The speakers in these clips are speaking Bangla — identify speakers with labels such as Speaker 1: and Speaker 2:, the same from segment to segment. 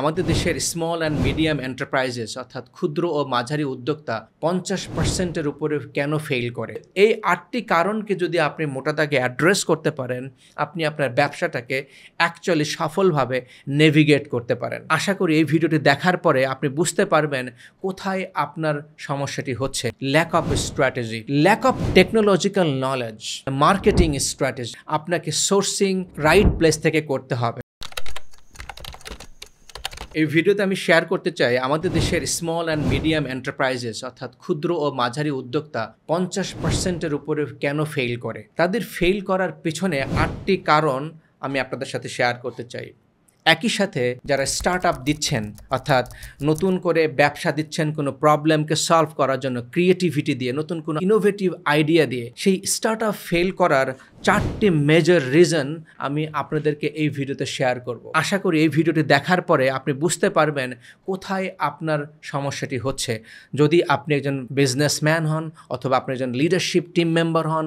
Speaker 1: আমাদের দেশের স্মল অ্যান্ড মিডিয়াম এন্টারপ্রাইজেস অর্থাৎ ক্ষুদ্র ও মাঝারি উদ্যোক্তা পঞ্চাশ পার্সেন্টের উপরে কেন ফেল করে এই আটটি কারণকে যদি আপনি তাকে অ্যাড্রেস করতে পারেন আপনি আপনার ব্যবসাটাকে অ্যাকচুয়ালি সফলভাবে নেভিগেট করতে পারেন আশা করি এই ভিডিওটি দেখার পরে আপনি বুঝতে পারবেন কোথায় আপনার সমস্যাটি হচ্ছে lack of strategy lack of technological knowledge marketing strategy আপনাকে সোর্সিং রাইট প্লেস থেকে করতে হবে এই ভিডিওতে আমি শেয়ার করতে চাই আমাদের দেশের স্মল অ্যান্ড মিডিয়াম এন্টারপ্রাইজেস অর্থাৎ ক্ষুদ্র ও মাঝারি উদ্যোক্তা পঞ্চাশ পার্সেন্টের উপরে কেন ফেল করে তাদের ফেল করার পেছনে আটটি কারণ আমি আপনাদের সাথে শেয়ার করতে চাই একই সাথে যারা স্টার্ট আপ দিচ্ছেন অর্থাৎ নতুন করে ব্যবসা দিচ্ছেন কোনো প্রবলেমকে সলভ করার জন্য ক্রিয়েটিভিটি দিয়ে নতুন কোনো ইনোভেটিভ আইডিয়া দিয়ে সেই স্টার্ট ফেল করার চারটি মেজর রিজন আমি আপনাদেরকে এই ভিডিওতে শেয়ার করব আশা করি এই ভিডিওটি দেখার পরে আপনি বুঝতে পারবেন কোথায় আপনার সমস্যাটি হচ্ছে যদি আপনি একজন বিজনেসম্যান হন অথবা আপনি একজন লিডারশিপ টিম মেম্বার হন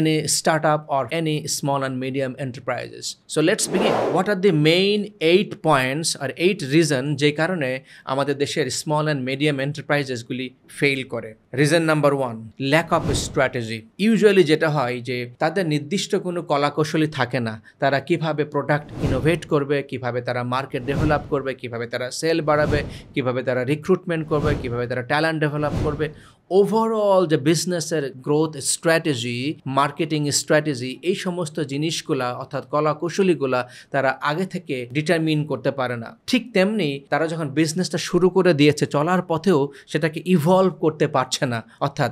Speaker 1: any startup or any small and medium enterprises so let's begin what are the main eight points are eight reason যে কারণে আমাদের দেশের স্মল অ্যান্ড মিডিয়াম এন্টারপ্রাইজেসগুলি ফেল করে reason number one lack of strategy usually যেটা হয় যে তাদের তাদের নির্দিষ্ট কোনো কলাকৌশলী থাকে না তারা কিভাবে প্রোডাক্ট ইনোভেট করবে কিভাবে তারা মার্কেট ডেভেলপ করবে কিভাবে তারা সেল বাড়াবে কিভাবে তারা রিক্রুটমেন্ট করবে কিভাবে তারা ট্যালেন্ট ডেভেলপ করবে ওভারঅল যে বিজনেসের গ্রোথ স্ট্র্যাটেজি মার্কেটিং স্ট্র্যাটেজি এই সমস্ত জিনিসগুলা অর্থাৎ কলা কৌশলীগুলা তারা আগে থেকে ডিটারমিন করতে পারে না ঠিক তেমনি তারা যখন বিজনেসটা শুরু করে দিয়েছে চলার পথেও সেটাকে ইভলভ করতে পারছে না অর্থাৎ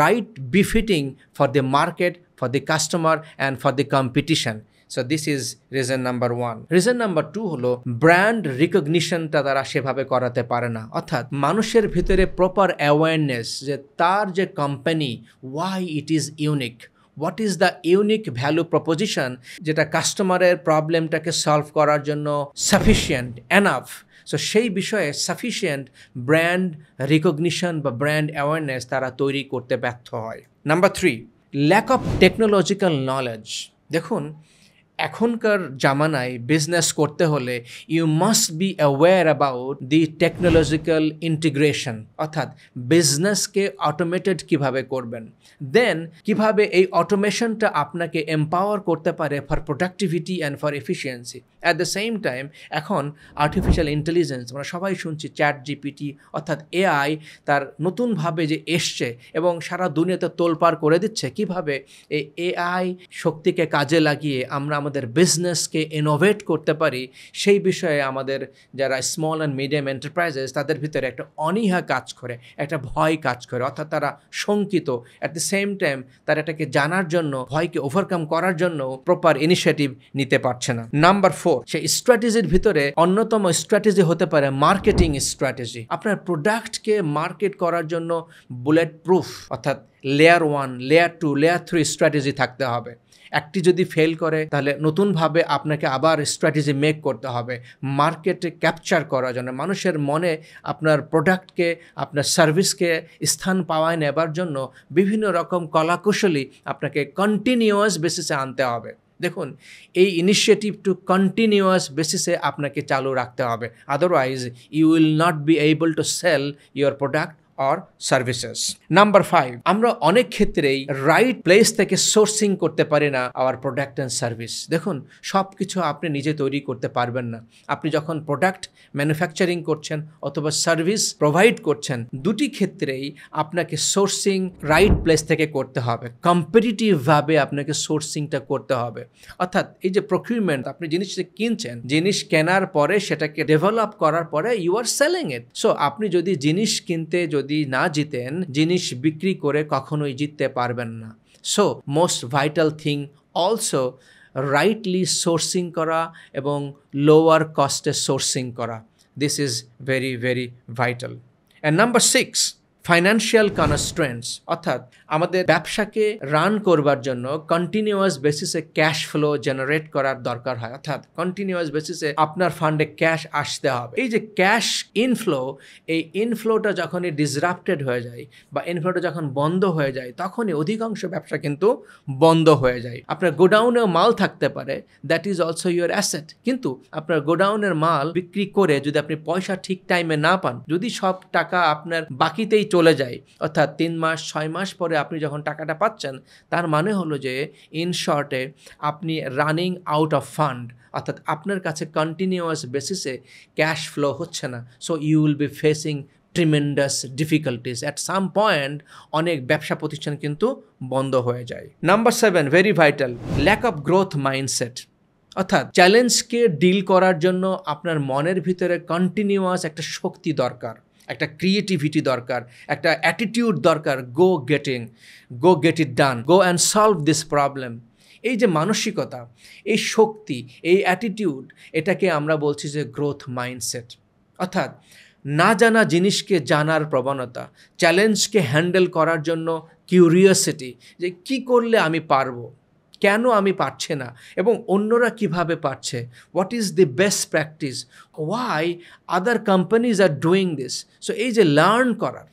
Speaker 1: right befitting for the market for the customer and for the competition so this is reason number one reason number two হলো ব্র্যান্ড রিকগনিশনটা তারা সেভাবে করাতে পারে না অর্থাৎ মানুষের ভিতরে প্রপার অ্যাওয়ারনেস যে তার যে company why it is unique what is the unique value proposition যেটা কাস্টমারের প্রবলেমটাকে সলভ করার জন্য সাফিসিয়েন্ট এনাফ সো সেই বিষয়ে সাফিসিয়েন্ট ব্র্যান্ড রিকগনিশন বা ব্র্যান্ড অ্যাওয়ারনেস তারা তৈরি করতে ব্যর্থ হয় number three lack of technological knowledge দেখুন এখনকার জামানায় বিজনেস করতে হলে you must be aware about the technological integration অর্থাৎ বিজনেসকে অটোমেটেড কিভাবে করবেন দেন কিভাবে এই অটোমেশনটা আপনাকে এম্পাওয়ার করতে পারে for productivity and for efficiency at the same time এখন আর্টিফিশিয়াল ইন্টেলিজেন্স আমরা সবাই শুনছি চ্যাট জিপিটি অর্থাৎ এআই তার নতুনভাবে যে এসছে এবং সারা দুনিয়াতে তোলপাড় করে দিচ্ছে কিভাবে এই এআই শক্তিকে কাজে লাগিয়ে আমরা আমাদের বিজনেসকে ইনোভেট করতে পারি সেই বিষয়ে আমাদের যারা স্মল অ্যান্ড মিডিয়াম এন্টারপ্রাইজেস তাদের ভিতরে একটা অনীহা কাজ করে একটা ভয় কাজ করে অর্থাৎ তারা শঙ্কিত অ্যাট দ্য সেম টাইম তারা এটাকে জানার জন্য ভয়কে ওভারকাম করার জন্য প্রপার ইনিশিয়েটিভ নিতে পারছে না নাম্বার ফোর সেই স্ট্র্যাটেজির ভিতরে অন্যতম স্ট্র্যাটেজি হতে পারে মার্কেটিং স্ট্র্যাটেজি আপনার প্রোডাক্টকে মার্কেট করার জন্য বুলেট প্রুফ অর্থাৎ layer one layer two layer three strategy থাকতে হবে একটি যদি ফেল করে তাহলে নতুনভাবে আপনাকে আবার স্ট্র্যাটেজি মেক করতে হবে মার্কেটে ক্যাপচার করার জন্য মানুষের মনে আপনার প্রোডাক্টকে আপনার সার্ভিসকে স্থান পাওয়ায় নেবার জন্য বিভিন্ন রকম কলাকুশলী আপনাকে কন্টিনিউয়াস বেসিসে আনতে হবে দেখুন এই ইনিশিয়েটিভ টু কন্টিনিউয়াস বেসিসে আপনাকে চালু রাখতে হবে otherwise you will not be able to sell your product or services number five আমরা অনেক ক্ষেত্রেই রাইট প্লেস থেকে সোর্সিং করতে পারি না আওয়ার প্রোডাক্ট অ্যান্ড সার্ভিস দেখুন সব কিছু আপনি নিজে তৈরি করতে পারবেন না আপনি যখন প্রোডাক্ট ম্যানুফ্যাকচারিং করছেন অথবা সার্ভিস প্রোভাইড করছেন দুটি ক্ষেত্রেই আপনাকে সোর্সিং রাইট প্লেস থেকে করতে হবে কম্পিটিটিভভাবে আপনাকে সোর্সিংটা করতে হবে অর্থাৎ এই যে প্রকিউরমেন্ট আপনি জিনিসটা কিনছেন জিনিস কেনার পরে সেটাকে ডেভেলপ করার পরে you are selling it so আপনি যদি জিনিস কিনতে যদি যদি না জিতেন জিনিস বিক্রি করে কখনোই জিততে পারবেন না so most vital thing also rightly sourcing করা এবং লোয়ার কস্টে সোর্সিং করা this is very very vital and number six financial constraints অর্থাৎ আমাদের ব্যবসাকে রান করবার জন্য কন্টিনিউয়াস বেসিসে ক্যাশ ফ্লো জেনারেট করার দরকার হয় অর্থাৎ কন্টিনিউয়াস বেসিসে আপনার ফান্ডে ক্যাশ আসতে হবে এই যে ক্যাশ ইনফ্লো এই ইনফ্লোটা যখনই ডিসরাপ্টেড হয়ে যায় বা ইনফ্লোটা যখন বন্ধ হয়ে যায় তখনই অধিকাংশ ব্যবসা কিন্তু বন্ধ হয়ে যায় আপনার গোডাউনেও মাল থাকতে পারে that is also your asset কিন্তু আপনার গোডাউনের মাল বিক্রি করে যদি আপনি পয়সা ঠিক টাইমে না পান যদি সব টাকা আপনার বাকিতেই চলে যায় অর্থাৎ তিন মাস ছয় মাস পরে আপনি যখন টাকাটা পাচ্ছেন তার মানে হলো যে ইন শর্টে আপনি রানিং আউট অফ ফান্ড অর্থাৎ আপনার কাছে কন্টিনিউয়াস বেসিসে ক্যাশ ফ্লো হচ্ছে না so you will be facing tremendous difficulties at some point অনেক ব্যবসা প্রতিষ্ঠান কিন্তু বন্ধ হয়ে যায় number seven very vital lack of growth mindset অর্থাৎ চ্যালেঞ্জকে ডিল করার জন্য আপনার মনের ভিতরে কন্টিনিউয়াস একটা শক্তি দরকার একটা ক্রিয়েটিভিটি দরকার একটা অ্যাটিটিউড দরকার go getting go get it done go and solve this problem এই যে মানসিকতা এই শক্তি এই অ্যাটিটিউড এটাকে আমরা বলছি যে গ্রোথ মাইন্ডসেট অর্থাৎ না জানা জিনিসকে জানার প্রবণতা চ্যালেঞ্জকে হ্যান্ডেল করার জন্য কিউরিয়াসিটি যে কি করলে আমি পারবো কেন আমি পারছে না এবং অন্যরা কিভাবে পারছে what is the best practice why other companies are doing this so এই যে লার্ন করার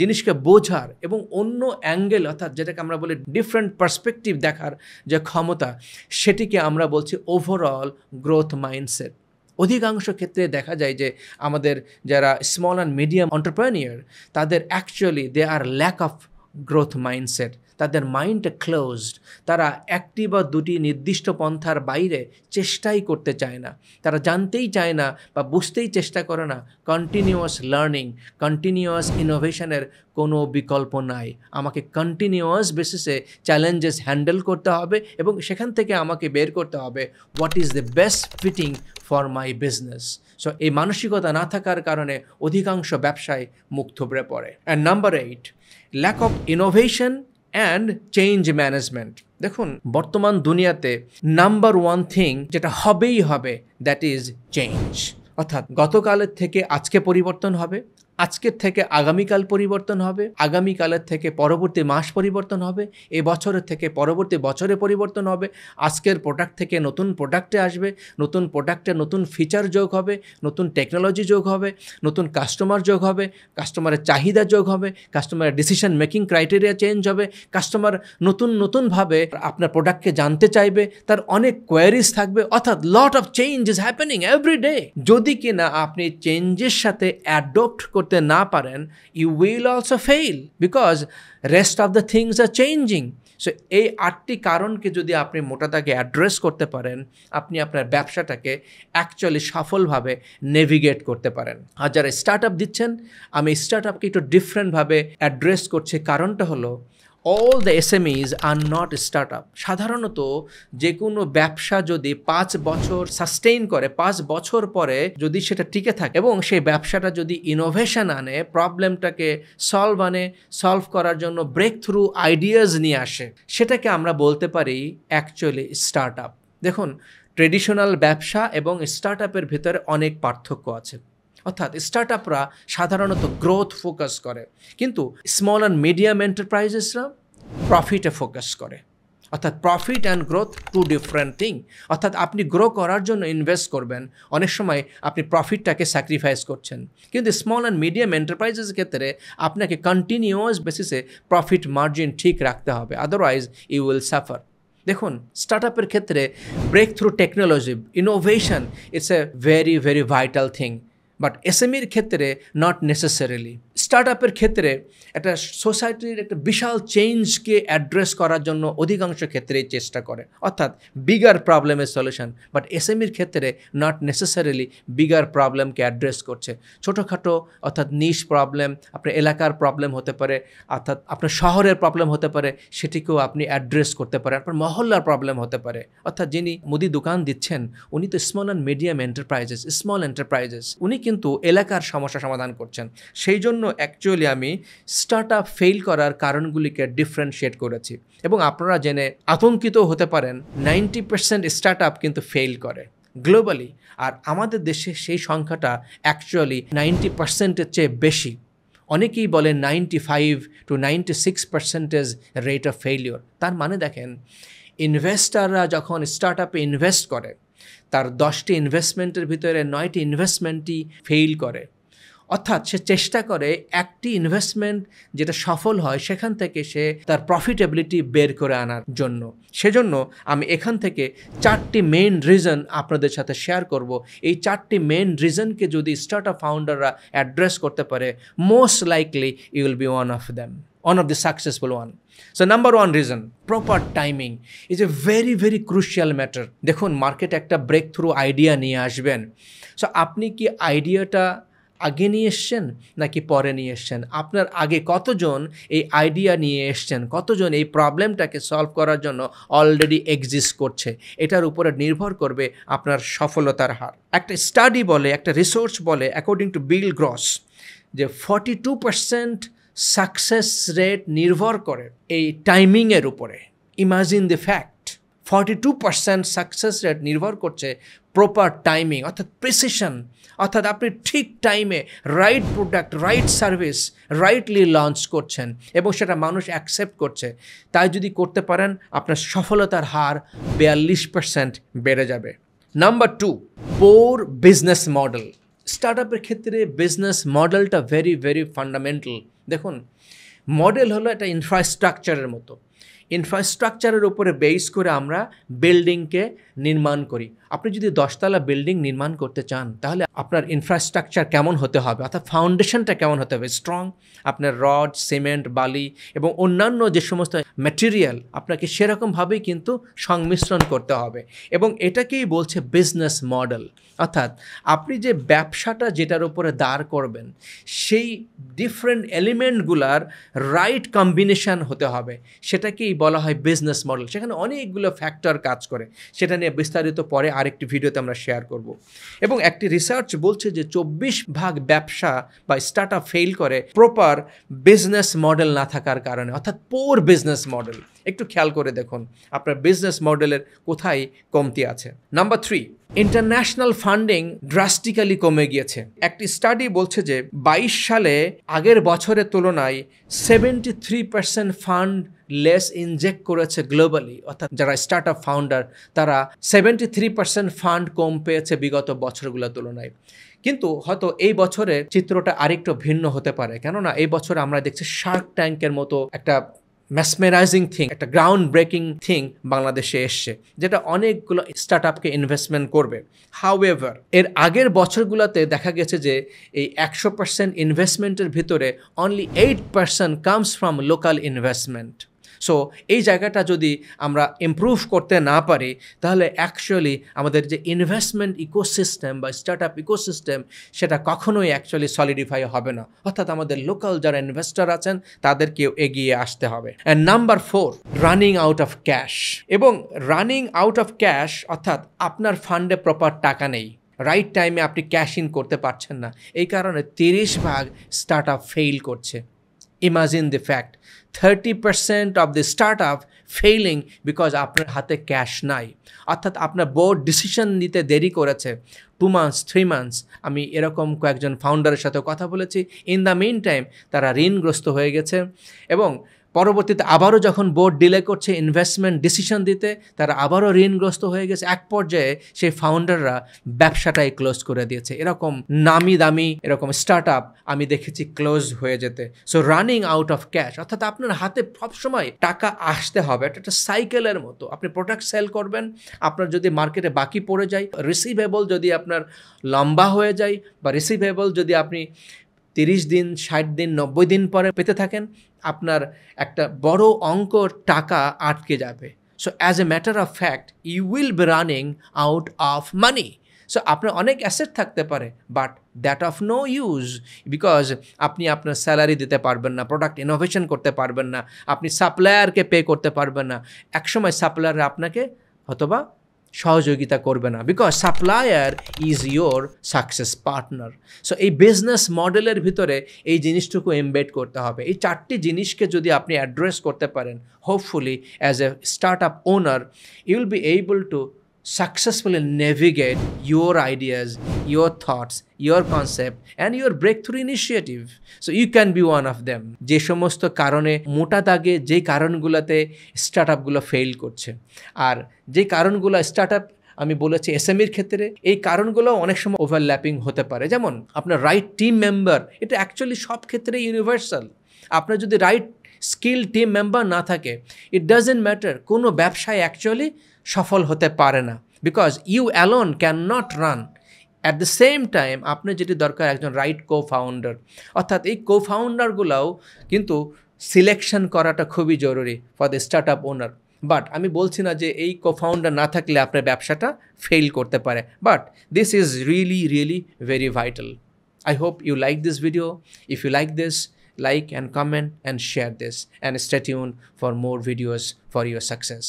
Speaker 1: জিনিসকে বোঝার এবং অন্য অ্যাঙ্গেল অর্থাৎ যেটাকে আমরা বলি ডিফারেন্ট পার্সপেক্টিভ দেখার যে ক্ষমতা সেটিকে আমরা বলছি ওভারঅল গ্রোথ মাইন্ডসেট অধিকাংশ ক্ষেত্রে দেখা যায় যে আমাদের যারা স্মল অ্যান্ড মিডিয়াম অন্টারপ্রেনিয়ার তাদের actually they are lack of growth mindset তাদের মাইন্ড ক্লোজড তারা একটি বা দুটি নির্দিষ্ট পন্থার বাইরে চেষ্টাই করতে চায় না তারা জানতেই চায় না বা বুঝতেই চেষ্টা করে না কন্টিনিউয়াস লার্নিং কন্টিনিউয়াস ইনোভেশনের কোনো বিকল্প নাই আমাকে কন্টিনিউয়াস বেসিসে চ্যালেঞ্জেস হ্যান্ডেল করতে হবে এবং সেখান থেকে আমাকে বের করতে হবে what is the best fitting for my business so এই মানসিকতা না থাকার কারণে অধিকাংশ ব্যবসায় মুখ থুবড়ে পড়ে and number eight lack of innovation and change management দেখুন বর্তমান দুনিয়াতে নাম্বার ওয়ান থিং যেটা হবেই হবে দ্যাট ইজ চেঞ্জ অর্থাৎ গতকালের থেকে আজকে পরিবর্তন হবে আজকের থেকে আগামীকাল পরিবর্তন হবে আগামীকালের থেকে পরবর্তী মাস পরিবর্তন হবে এ বছরের থেকে পরবর্তী বছরে পরিবর্তন হবে আজকের প্রোডাক্ট থেকে নতুন প্রোডাক্টে আসবে নতুন প্রোডাক্টে নতুন ফিচার যোগ হবে নতুন টেকনোলজি যোগ হবে নতুন কাস্টমার যোগ হবে কাস্টমারের চাহিদা যোগ হবে কাস্টমারের ডিসিশন মেকিং ক্রাইটেরিয়া চেঞ্জ হবে কাস্টমার নতুন নতুনভাবে আপনার প্রোডাক্টকে জানতে চাইবে তার অনেক কোয়ারিজ থাকবে অর্থাৎ lot of change is happening every day যদি কিনা আপনি চেঞ্জের সাথে অ্যাডপ্ট করতে করতে না পারেন you will also fail because rest of the things are changing so এই আটটি কারণকে যদি আপনি মোটাটাকে অ্যাড্রেস করতে পারেন আপনি আপনার ব্যবসাটাকে অ্যাকচুয়ালি সফলভাবে নেভিগেট করতে পারেন আর যারা স্টার্ট আপ দিচ্ছেন আমি স্টার্ট আপকে একটু ডিফারেন্টভাবে অ্যাড্রেস করছি কারণটা হলো all the SMEs are not startup সাধারণত যে কোনো ব্যবসা যদি পাঁচ বছর সাস্টেইন করে পাঁচ বছর পরে যদি সেটা টিকে থাকে এবং সেই ব্যবসাটা যদি ইনোভেশন আনে প্রবলেমটাকে সলভ আনে সলভ করার জন্য ব্রেক থ্রু আইডিয়াজ নিয়ে আসে সেটাকে আমরা বলতে পারি অ্যাকচুয়ালি স্টার্ট আপ দেখুন ট্রেডিশনাল ব্যবসা এবং স্টার্ট আপের ভেতরে অনেক পার্থক্য আছে অর্থাৎ স্টার্ট আপরা সাধারণত গ্রোথ ফোকাস করে কিন্তু স্মল অ্যান্ড মিডিয়াম এন্টারপ্রাইজেসরা প্রফিটে ফোকাস করে অর্থাৎ profit and growth two different thing অর্থাৎ আপনি গ্রো করার জন্য ইনভেস্ট করবেন অনেক সময় আপনি প্রফিটটাকে স্যাক্রিফাইস করছেন কিন্তু স্মল অ্যান্ড মিডিয়াম এন্টারপ্রাইজেস ক্ষেত্রে আপনাকে কন্টিনিউয়াস বেসিসে প্রফিট মার্জিন ঠিক রাখতে হবে আদারওয়াইজ ইউ উইল সাফার দেখুন স্টার্ট আপের ক্ষেত্রে breakthrough technology innovation it's a very very vital thing but S এসএমইর ক্ষেত্রে নট নেসেসারিলি স্টার্ট আপের ক্ষেত্রে একটা সোসাইটির একটা বিশাল চেঞ্জকে অ্যাড্রেস করার জন্য অধিকাংশ ক্ষেত্রেই চেষ্টা করে অর্থাৎ বিগার প্রবলেমের সলিউশন বাট এসএমইর ক্ষেত্রে নট নেসেসারিলি বিগার প্রবলেমকে অ্যাড্রেস করছে ছোটোখাটো অর্থাৎ নিশ প্রবলেম আপনার এলাকার প্রবলেম হতে পারে অর্থাৎ আপনার শহরের প্রবলেম হতে পারে সেটিকেও আপনি অ্যাড্রেস করতে পারেন আপনার মহল্লার প্রবলেম হতে পারে অর্থাৎ যিনি মুদি দোকান দিচ্ছেন উনি তো small and medium enterprises small enterprises উনি কিন্তু এলাকার সমস্যা সমাধান করছেন সেই জন্য অ্যাকচুয়ালি আমি স্টার্ট আপ ফেল করার কারণগুলিকে ডিফারেন্সিয়েট করেছি এবং আপনারা জেনে আতঙ্কিত হতে পারেন নাইনটি পার্সেন্ট স্টার্ট আপ কিন্তু ফেল করে গ্লোবালি আর আমাদের দেশে সেই সংখ্যাটা অ্যাকচুয়ালি নাইনটি পার্সেন্টের চেয়ে বেশি অনেকেই বলে ninety five to ninety six percentage rate of failure তার মানে দেখেন ইনভেস্টাররা যখন স্টার্ট আপে ইনভেস্ট করে তার দশটি ইনভেস্টমেন্টের ভিতরে নয়টি ইনভেস্টমেন্টই ফেইল করে অর্থাৎ সে চেষ্টা করে একটি ইনভেস্টমেন্ট যেটা সফল হয় সেখান থেকে সে তার প্রফিটেবিলিটি বের করে আনার জন্য সেজন্য আমি এখান থেকে চারটি মেন রিজন আপনাদের সাথে শেয়ার করব এই চারটি মেন রিজনকে যদি স্টার্ট আপ ফাউন্ডাররা অ্যাড্রেস করতে পারে most likely you will be one of them one of the successful one so number one reason proper timing is a very very crucial matter দেখুন মার্কেট একটা ব্রেক থ্রু আইডিয়া নিয়ে আসবেন সো আপনি কি আইডিয়াটা আগে নিয়ে এসছেন নাকি পরে নিয়ে এসছেন আপনার আগে কতজন এই আইডিয়া নিয়ে এসছেন কতজন এই প্রবলেমটাকে সলভ করার জন্য অলরেডি এক্সিস্ট করছে এটার উপরে নির্ভর করবে আপনার সফলতার হার একটা স্টাডি বলে একটা রিসোর্স বলে অ্যাকর্ডিং টু বিল গ্রস যে forty two percent success rate নির্ভর করে এই টাইমিংয়ের উপরে imagine the fact forty two percent success rate নির্ভর করছে প্রপার টাইমিং অর্থাৎ প্রিসিশন অর্থাৎ আপনি ঠিক টাইমে right product right service rightly launch করছেন এবং সেটা মানুষ অ্যাকসেপ্ট করছে তাই যদি করতে পারেন আপনার সফলতার হার বিয়াল্লিশ পার্সেন্ট বেড়ে যাবে number two poor business model স্টার্ট আপের ক্ষেত্রে বিজনেস মডেলটা ভেরি ভেরি ফান্ডামেন্টাল দেখুন মডেল হলো একটা ইনফ্রাস্ট্রাকচারের মতো ইনফ্রাস্ট্রাকচারের উপরে বেস করে আমরা বিল্ডিংকে নির্মাণ করি আপনি যদি দশতলা বিল্ডিং নির্মাণ করতে চান তাহলে আপনার ইনফ্রাস্ট্রাকচার কেমন হতে হবে অর্থাৎ ফাউন্ডেশনটা কেমন হতে হবে স্ট্রং আপনার রড সিমেন্ট বালি এবং অন্যান্য যে সমস্ত ম্যাটেরিয়াল আপনাকে সেরকমভাবেই কিন্তু সংমিশ্রণ করতে হবে এবং এটাকেই বলছে বিজনেস মডেল অর্থাৎ আপনি যে ব্যবসাটা যেটার উপরে দাঁড় করবেন সেই ডিফারেন্ট এলিমেন্টগুলার রাইট কম্বিনেশান হতে হবে সেটাকেই বলা হয় বিজনেস মডেল সেখানে অনেকগুলো ফ্যাক্টর কাজ করে সেটা নিয়ে বিস্তারিত পরে আরেকটি ভিডিওতে আমরা শেয়ার করব এবং একটি রিসার্চ বলছে যে চব্বিশ ভাগ ব্যবসা বা স্টার্ট ফেল করে প্রপার বিজনেস মডেল না থাকার কারণে অর্থাৎ পোর বিজনেস মডেল একটু খেয়াল করে দেখুন আপনার বিজনেস মডেলের কোথায় কমতি আছে number three international funding drastically কমে গিয়েছে একটি স্টাডি বলছে যে বাইশ সালে আগের বছরের তুলনায় seventy three percent fund less inject করেছে গ্লোবালি অর্থাৎ যারা স্টার্ট আপ ফাউন্ডার তারা সেভেন্টি থ্রি পার্সেন্ট ফান্ড কম পেয়েছে বিগত বছরগুলোর তুলনায় কিন্তু হয়তো এই বছরে চিত্রটা আরেকটু ভিন্ন হতে পারে কেননা এই বছর আমরা দেখছি শার্ক ট্যাঙ্কের মতো একটা ম্যাসমেরাইজিং থিং একটা গ্রাউন্ড ব্রেকিং থিং বাংলাদেশে এসছে যেটা অনেকগুলো স্টার্ট আপকে ইনভেস্টমেন্ট করবে হাউ এভার এর আগের বছরগুলোতে দেখা গেছে যে এই একশো পার্সেন্ট ইনভেস্টমেন্টের ভিতরে only eight percent comes from local investment so এই জায়গাটা যদি আমরা ইম্প্রুভ করতে না পারি তাহলে অ্যাকচুয়ালি আমাদের যে ইনভেস্টমেন্ট ইকোসিস্টেম বা স্টার্ট আপ ইকোসিস্টেম সেটা কখনোই অ্যাকচুয়ালি সলিডিফাই হবে না অর্থাৎ আমাদের লোকাল যারা ইনভেস্টার আছেন তাদেরকেও এগিয়ে আসতে হবে and number four running out of cash এবং রানিং আউট অফ ক্যাশ অর্থাৎ আপনার ফান্ডে প্রপার টাকা নেই রাইট টাইমে আপনি ক্যাশ ইন করতে পারছেন না এই কারণে তিরিশ ভাগ স্টার্ট আপ ফেইল করছে imagine fact thirty fact of of startup failing because আপনার হাতে ক্যাশ নাই অর্থাৎ আপনার বোর্ড ডিসিশন নিতে দেরি করেছে টু মান্থস থ্রি মান্থস আমি এরকম কয়েকজন ফাউন্ডারের সাথে কথা বলেছি ইন দ্য মেন টাইম তারা ঋণগ্রস্ত হয়ে গেছে এবং পরবর্তীতে আবারও যখন বোর্ড ডিলে করছে ইনভেস্টমেন্ট ডিসিশন দিতে তারা আবারও ঋণগ্রস্ত হয়ে গেছে এক পর্যায়ে সেই ফাউন্ডাররা ব্যবসাটাই ক্লোজ করে দিয়েছে এরকম নামি দামি এরকম স্টার্ট আপ আমি দেখেছি ক্লোজ হয়ে যেতে so running out of cash অর্থাৎ আপনার হাতে সবসময় টাকা আসতে হবে এটা একটা সাইকেলের মতো আপনি প্রোডাক্ট সেল করবেন আপনার যদি মার্কেটে বাকি পড়ে যায় রিসিভেবল যদি আপনার লম্বা হয়ে যায় বা রিসিভেবল যদি আপনি তিরিশ দিন ষাট দিন নব্বই দিন পরে পেতে থাকেন আপনার একটা বড় অঙ্ক টাকা আটকে যাবে so as a matter of fact you will be running out of money so আপনার অনেক অ্যাসেট থাকতে পারে but that of no use because আপনি আপনার স্যালারি দিতে পারবেন না প্রোডাক্ট ইনোভেশন করতে পারবেন না আপনি সাপ্লায়ারকে পে করতে পারবেন না একসময় সাপ্লায়ার আপনাকে হয়তোবা সহযোগিতা করবে না because supplier is your success partner so এই বিজনেস মডেলের ভিতরে এই জিনিসটুকু এমবেড করতে হবে এই চারটি জিনিসকে যদি আপনি অ্যাড্রেস করতে পারেন hopefully as a startup owner you'll be able to successfully navigate your ideas, your thoughts, your concept and your breakthrough initiative. So you can be one of them. যে সমস্ত কারণে মোটা দাগে যে কারণগুলোতে স্টার্টআপগুলো আপগুলো ফেল করছে আর যে কারণগুলো স্টার্টআপ আমি বলেছি এসএমইর e ক্ষেত্রে এই কারণগুলো অনেক সময় ওভারল্যাপিং হতে পারে যেমন আপনার রাইট টিম মেম্বার এটা অ্যাকচুয়ালি সব ক্ষেত্রে ইউনিভার্সাল আপনার যদি রাইট স্কিল টিম মেম্বার না থাকে ইট ডাজেন্ট ম্যাটার কোনো ব্যবসায় অ্যাকচুয়ালি সফল হতে পারে না because you alone can not run at the same time আপনার যেটি দরকার একজন রাইট কো ফাউন্ডার অর্থাৎ এই কো ফাউন্ডারগুলোও কিন্তু সিলেকশন করাটা খুবই জরুরি for the startup owner but আমি বলছি না যে এই কো ফাউন্ডার না থাকলে আপনার ব্যবসাটা ফেল করতে পারে but this is really really very vital I hope you like this video if you like this like and comment and share this and stay tuned for more videos for your success